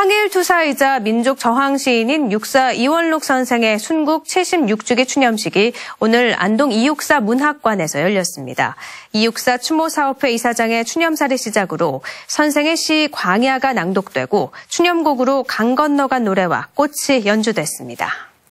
항일 투사이자 민족 저항 시인인 육사 이원록 선생의 순국 76주기 추념식이 오늘 안동 이육사 문학관에서 열렸습니다. 이육사 추모사업회 이사장의 추념사를 시작으로 선생의 시 광야가 낭독되고 추념곡으로 강 건너간 노래와 꽃이 연주됐습니다.